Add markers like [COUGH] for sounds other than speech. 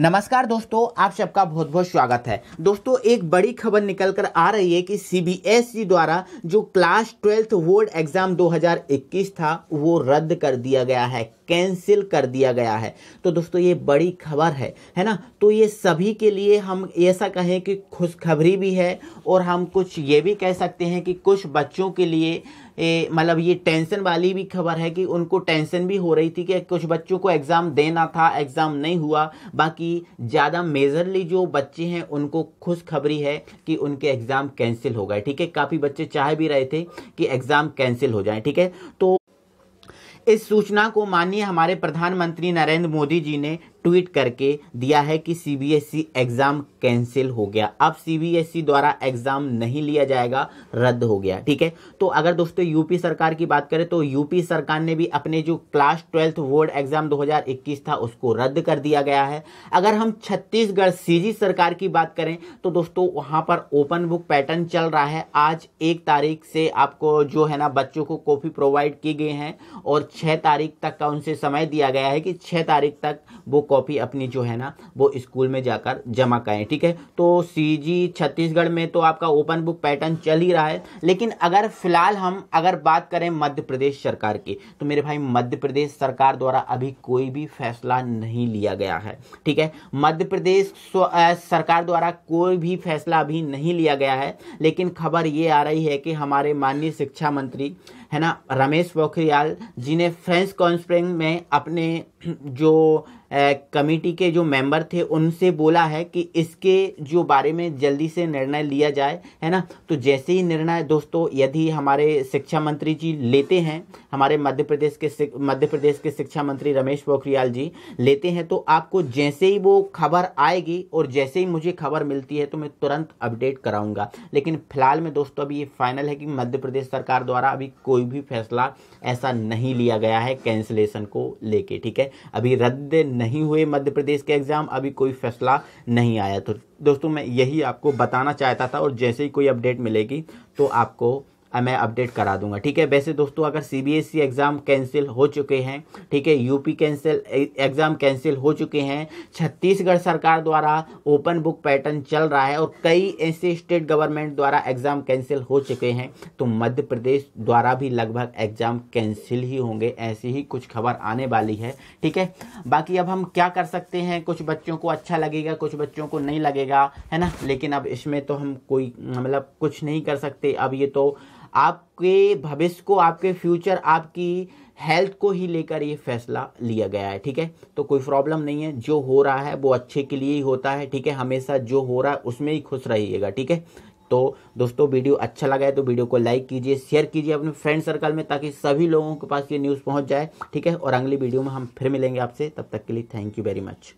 नमस्कार दोस्तों आप सबका बहुत बहुत स्वागत है दोस्तों एक बड़ी खबर निकल कर आ रही है कि सीबीएसई e द्वारा जो क्लास ट्वेल्थ बोर्ड एग्जाम 2021 था वो रद्द कर दिया गया है कैंसिल कर दिया गया है तो दोस्तों ये बड़ी खबर है है ना तो ये सभी के लिए हम ऐसा कहें कि खुशखबरी भी है और हम कुछ ये भी कह सकते हैं कि कुछ बच्चों के लिए मतलब ये टेंशन वाली भी खबर है कि उनको टेंशन भी हो रही थी कि कुछ बच्चों को एग्ज़ाम देना था एग्ज़ाम नहीं हुआ बाकी कि ज़्यादा मेजरली जो बच्चे हैं उनको खुशखबरी है कि उनके एग्ज़ाम कैंसिल हो गए ठीक है काफ़ी बच्चे चाह भी रहे थे कि एग्ज़ाम कैंसिल हो जाए ठीक है तो इस सूचना को माननीय हमारे प्रधानमंत्री नरेंद्र मोदी जी ने ट्वीट करके दिया है कि सीबीएसई एग्ज़ाम कैंसिल हो गया अब सीबीएसई e द्वारा एग्ज़ाम नहीं लिया जाएगा रद्द हो गया ठीक है तो अगर दोस्तों यूपी सरकार की बात करें तो यूपी सरकार ने भी अपने जो क्लास ट्वेल्थ बोर्ड एग्ज़ाम 2021 था उसको रद्द कर दिया गया है अगर हम छत्तीसगढ़ सीजी सरकार की बात करें तो दोस्तों वहां पर ओपन बुक पैटर्न चल रहा है आज एक तारीख से आपको जो है ना बच्चों को कॉपी प्रोवाइड की गई है और छह तारीख तक का उनसे समय दिया गया है कि छह तारीख तक वो कॉपी अपनी जो है ना वो स्कूल में जाकर जमा करें ठीक है तो सीजी छत्तीसगढ़ में तो आपका ओपन बुक पैटर्न चल ही रहा है लेकिन अगर फिलहाल हम अगर बात करें मध्य प्रदेश सरकार की तो मेरे भाई मध्य प्रदेश सरकार द्वारा अभी कोई भी फैसला नहीं लिया गया है ठीक है मध्य प्रदेश सरकार द्वारा कोई भी फैसला अभी नहीं लिया गया है लेकिन खबर ये आ रही है कि हमारे माननीय शिक्षा मंत्री है ना रमेश पोखरियाल जी ने फ्रेंच कॉन्फ्रेंस में अपने [CLEARS THROAT] जो कमेटी के जो मेंबर थे उनसे बोला है कि इसके जो बारे में जल्दी से निर्णय लिया जाए है ना तो जैसे ही निर्णय दोस्तों यदि हमारे शिक्षा मंत्री जी लेते हैं हमारे मध्य प्रदेश के मध्य प्रदेश के शिक्षा मंत्री रमेश पोखरियाल जी लेते हैं तो आपको जैसे ही वो खबर आएगी और जैसे ही मुझे खबर मिलती है तो मैं तुरंत अपडेट कराऊंगा लेकिन फिलहाल में दोस्तों अभी ये फाइनल है कि मध्य प्रदेश सरकार द्वारा अभी कोई भी फैसला ऐसा नहीं लिया गया है कैंसिलेशन को लेके ठीक है अभी रद्द नहीं हुए मध्य प्रदेश के एग्ज़ाम अभी कोई फैसला नहीं आया तो दोस्तों मैं यही आपको बताना चाहता था और जैसे ही कोई अपडेट मिलेगी तो आपको मैं अपडेट करा दूंगा ठीक है वैसे दोस्तों अगर सीबीएसई एग्ज़ाम कैंसिल हो चुके हैं ठीक है यूपी कैंसिल एग्ज़ाम कैंसिल हो चुके हैं छत्तीसगढ़ सरकार द्वारा ओपन बुक पैटर्न चल रहा है और कई ऐसे स्टेट गवर्नमेंट द्वारा एग्ज़ाम कैंसिल हो चुके हैं तो मध्य प्रदेश द्वारा भी लगभग एग्ज़ाम कैंसिल ही होंगे ऐसी ही कुछ खबर आने वाली है ठीक है बाकी अब हम क्या कर सकते हैं कुछ बच्चों को अच्छा लगेगा कुछ बच्चों को नहीं लगेगा है ना लेकिन अब इसमें तो हम कोई मतलब कुछ नहीं कर सकते अब ये तो आपके भविष्य को आपके फ्यूचर आपकी हेल्थ को ही लेकर ये फैसला लिया गया है ठीक है तो कोई प्रॉब्लम नहीं है जो हो रहा है वो अच्छे के लिए ही होता है ठीक है हमेशा जो हो रहा है उसमें ही खुश रहिएगा ठीक है तो दोस्तों वीडियो अच्छा लगा है तो वीडियो को लाइक कीजिए शेयर कीजिए अपने फ्रेंड सर्कल में ताकि सभी लोगों के पास ये न्यूज़ पहुंच जाए ठीक है और अगली वीडियो में हम फिर मिलेंगे आपसे तब तक के लिए थैंक यू वेरी मच